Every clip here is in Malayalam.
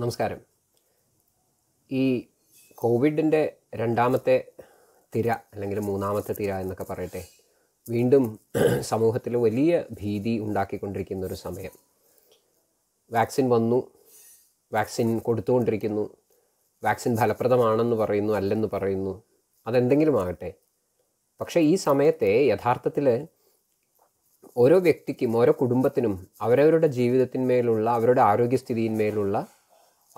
നമസ്കാരം ഈ കോവിഡിൻ്റെ രണ്ടാമത്തെ തിര അല്ലെങ്കിൽ മൂന്നാമത്തെ തിര എന്നൊക്കെ പറയട്ടെ വീണ്ടും സമൂഹത്തിൽ വലിയ ഭീതി ഉണ്ടാക്കിക്കൊണ്ടിരിക്കുന്ന ഒരു സമയം വാക്സിൻ വന്നു വാക്സിൻ കൊടുത്തുകൊണ്ടിരിക്കുന്നു വാക്സിൻ ഫലപ്രദമാണെന്ന് പറയുന്നു അല്ലെന്ന് പറയുന്നു അതെന്തെങ്കിലും ആകട്ടെ പക്ഷേ ഈ സമയത്തെ യഥാർത്ഥത്തിൽ ഓരോ വ്യക്തിക്കും ഓരോ കുടുംബത്തിനും അവരവരുടെ ജീവിതത്തിന്മേലുള്ള അവരുടെ ആരോഗ്യസ്ഥിതിയിന്മേലുള്ള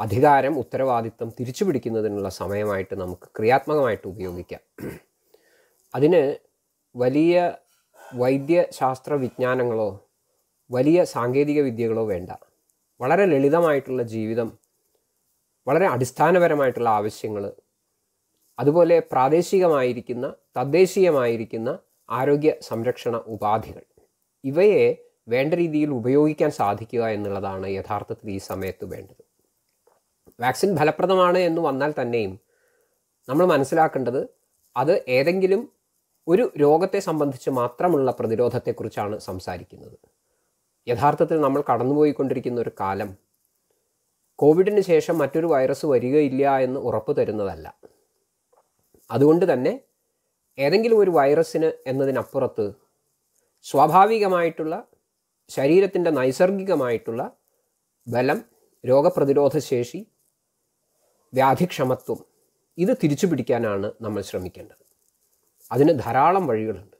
അധികാരം ഉത്തരവാദിത്വം തിരിച്ചു പിടിക്കുന്നതിനുള്ള സമയമായിട്ട് നമുക്ക് ക്രിയാത്മകമായിട്ട് ഉപയോഗിക്കാം അതിന് വലിയ വൈദ്യശാസ്ത്ര വിജ്ഞാനങ്ങളോ വലിയ സാങ്കേതിക വിദ്യകളോ വേണ്ട വളരെ ലളിതമായിട്ടുള്ള ജീവിതം വളരെ അടിസ്ഥാനപരമായിട്ടുള്ള ആവശ്യങ്ങൾ അതുപോലെ പ്രാദേശികമായിരിക്കുന്ന തദ്ദേശീയമായിരിക്കുന്ന ആരോഗ്യ സംരക്ഷണ ഉപാധികൾ ഇവയെ വേണ്ട രീതിയിൽ ഉപയോഗിക്കാൻ സാധിക്കുക എന്നുള്ളതാണ് യഥാർത്ഥത്തിൽ ഈ സമയത്ത് വേണ്ടത് വാക്സിൻ ഫലപ്രദമാണ് എന്ന് വന്നാൽ തന്നെയും നമ്മൾ മനസ്സിലാക്കേണ്ടത് അത് ഏതെങ്കിലും ഒരു രോഗത്തെ സംബന്ധിച്ച് മാത്രമുള്ള പ്രതിരോധത്തെക്കുറിച്ചാണ് സംസാരിക്കുന്നത് യഥാർത്ഥത്തിൽ നമ്മൾ കടന്നുപോയിക്കൊണ്ടിരിക്കുന്ന ഒരു കാലം കോവിഡിന് ശേഷം മറ്റൊരു വൈറസ് വരികയില്ല എന്ന് ഉറപ്പ് തരുന്നതല്ല അതുകൊണ്ട് തന്നെ ഏതെങ്കിലും ഒരു വൈറസിന് എന്നതിനപ്പുറത്ത് സ്വാഭാവികമായിട്ടുള്ള ശരീരത്തിൻ്റെ നൈസർഗികമായിട്ടുള്ള ബലം രോഗപ്രതിരോധ ശേഷി വ്യാധിക്ഷമത്വം ഇത് തിരിച്ചു പിടിക്കാനാണ് നമ്മൾ ശ്രമിക്കേണ്ടത് അതിന് ധാരാളം വഴികളുണ്ട്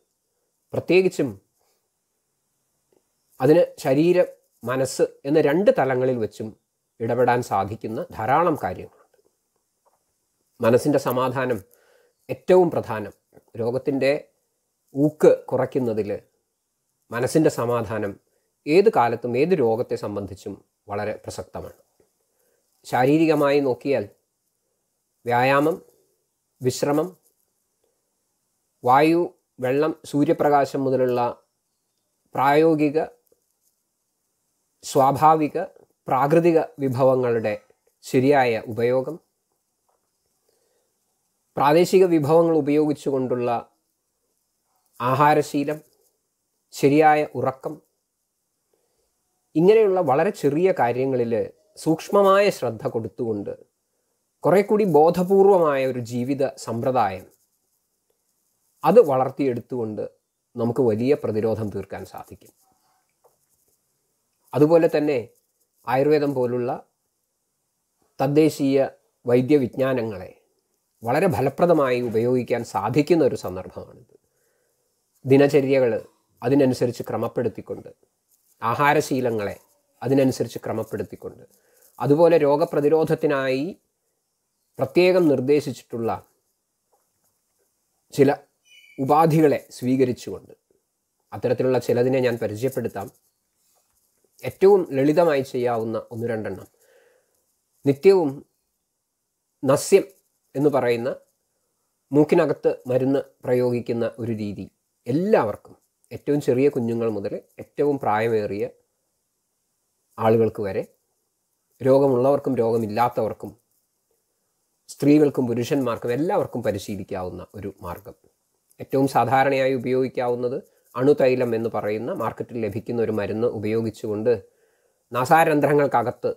പ്രത്യേകിച്ചും അതിന് ശരീരം മനസ്സ് എന്ന രണ്ട് തലങ്ങളിൽ വെച്ചും ഇടപെടാൻ സാധിക്കുന്ന ധാരാളം കാര്യങ്ങളുണ്ട് മനസ്സിൻ്റെ സമാധാനം ഏറ്റവും പ്രധാനം രോഗത്തിൻ്റെ ഊക്ക് കുറയ്ക്കുന്നതിൽ മനസ്സിൻ്റെ സമാധാനം ഏത് കാലത്തും ഏത് രോഗത്തെ സംബന്ധിച്ചും വളരെ പ്രസക്തമാണ് ശാരീരികമായി നോക്കിയാൽ വ്യായാമം വിശ്രമം വായു വെള്ളം സൂര്യപ്രകാശം മുതലുള്ള പ്രായോഗിക സ്വാഭാവിക പ്രാകൃതിക വിഭവങ്ങളുടെ ശരിയായ ഉപയോഗം പ്രാദേശിക വിഭവങ്ങൾ ഉപയോഗിച്ചുകൊണ്ടുള്ള ആഹാരശീലം ശരിയായ ഉറക്കം ഇങ്ങനെയുള്ള വളരെ ചെറിയ കാര്യങ്ങളിൽ സൂക്ഷ്മമായ ശ്രദ്ധ കൊടുത്തുകൊണ്ട് കുറേ കൂടി ബോധപൂർവമായ ഒരു ജീവിത സമ്പ്രദായം അത് വളർത്തിയെടുത്തുകൊണ്ട് നമുക്ക് വലിയ പ്രതിരോധം തീർക്കാൻ സാധിക്കും അതുപോലെ തന്നെ ആയുർവേദം പോലുള്ള തദ്ദേശീയ വൈദ്യവിജ്ഞാനങ്ങളെ വളരെ ഫലപ്രദമായി ഉപയോഗിക്കാൻ സാധിക്കുന്ന ഒരു സന്ദർഭമാണിത് ദിനചര്യകൾ അതിനനുസരിച്ച് ക്രമപ്പെടുത്തിക്കൊണ്ട് ആഹാരശീലങ്ങളെ അതിനനുസരിച്ച് ക്രമപ്പെടുത്തിക്കൊണ്ട് അതുപോലെ രോഗപ്രതിരോധത്തിനായി പ്രത്യേകം നിർദ്ദേശിച്ചിട്ടുള്ള ചില ഉപാധികളെ സ്വീകരിച്ചുകൊണ്ട് അത്തരത്തിലുള്ള ചിലതിനെ ഞാൻ പരിചയപ്പെടുത്താം ഏറ്റവും ലളിതമായി ചെയ്യാവുന്ന ഒന്ന് രണ്ടെണ്ണം നിത്യവും നസ്യം എന്ന് പറയുന്ന മൂക്കിനകത്ത് മരുന്ന് പ്രയോഗിക്കുന്ന ഒരു രീതി എല്ലാവർക്കും ഏറ്റവും ചെറിയ കുഞ്ഞുങ്ങൾ മുതൽ ഏറ്റവും പ്രായമേറിയ ആളുകൾക്ക് വരെ രോഗമുള്ളവർക്കും രോഗമില്ലാത്തവർക്കും സ്ത്രീകൾക്കും പുരുഷന്മാർക്കും എല്ലാവർക്കും പരിശീലിക്കാവുന്ന ഒരു മാർഗം ഏറ്റവും സാധാരണയായി ഉപയോഗിക്കാവുന്നത് അണുതൈലം എന്ന് പറയുന്ന മാർക്കറ്റിൽ ലഭിക്കുന്ന ഒരു മരുന്ന് ഉപയോഗിച്ചുകൊണ്ട് നാസാരന്ധ്രങ്ങൾക്കകത്ത്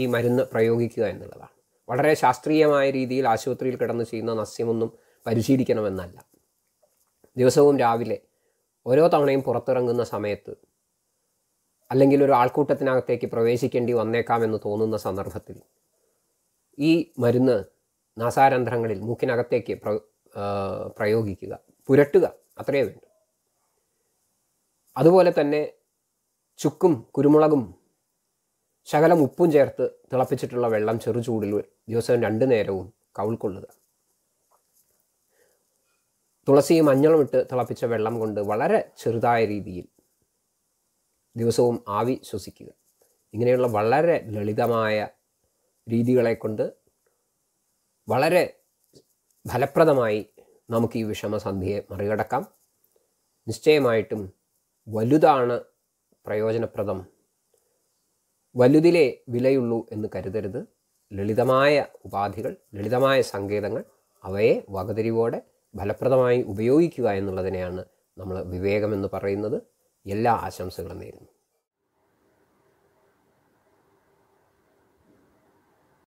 ഈ മരുന്ന് പ്രയോഗിക്കുക എന്നുള്ളതാണ് വളരെ ശാസ്ത്രീയമായ രീതിയിൽ ആശുപത്രിയിൽ കിടന്ന് ചെയ്യുന്ന നസ്യമൊന്നും പരിശീലിക്കണമെന്നല്ല ദിവസവും രാവിലെ ഓരോ തവണയും പുറത്തിറങ്ങുന്ന സമയത്ത് അല്ലെങ്കിൽ ഒരു ആൾക്കൂട്ടത്തിനകത്തേക്ക് പ്രവേശിക്കേണ്ടി വന്നേക്കാമെന്ന് തോന്നുന്ന സന്ദർഭത്തിൽ ഈ മരുന്ന് നാസാരന്ധ്രങ്ങളിൽ മൂക്കിനകത്തേക്ക് പ്ര പ്രയോഗിക്കുക പുരട്ടുക അത്രയേ വേണ്ടു അതുപോലെ തന്നെ ചുക്കും കുരുമുളകും ശകലം ഉപ്പും ചേർത്ത് തിളപ്പിച്ചിട്ടുള്ള വെള്ളം ചെറു ചൂടിൽ ദിവസവും രണ്ട് നേരവും കൗൾക്കൊള്ളുക തുളസിയും മഞ്ഞളും ഇട്ട് തിളപ്പിച്ച വെള്ളം കൊണ്ട് വളരെ ചെറുതായ രീതിയിൽ ദിവസവും ആവി ശ്വസിക്കുക ഇങ്ങനെയുള്ള വളരെ ലളിതമായ രീതികളെ കൊണ്ട് വളരെ ഫലപ്രദമായി നമുക്ക് ഈ വിഷമസന്ധിയെ മറികടക്കാം നിശ്ചയമായിട്ടും വലുതാണ് പ്രയോജനപ്രദം വലുതിലേ വിലയുള്ളൂ എന്ന് കരുതരുത് ലളിതമായ ഉപാധികൾ ലളിതമായ സങ്കേതങ്ങൾ അവയെ വകതിരിവോടെ ഫലപ്രദമായി ഉപയോഗിക്കുക എന്നുള്ളതിനെയാണ് നമ്മൾ വിവേകമെന്ന് പറയുന്നത് എല്ലാ ആശംസകളും നേരുന്നു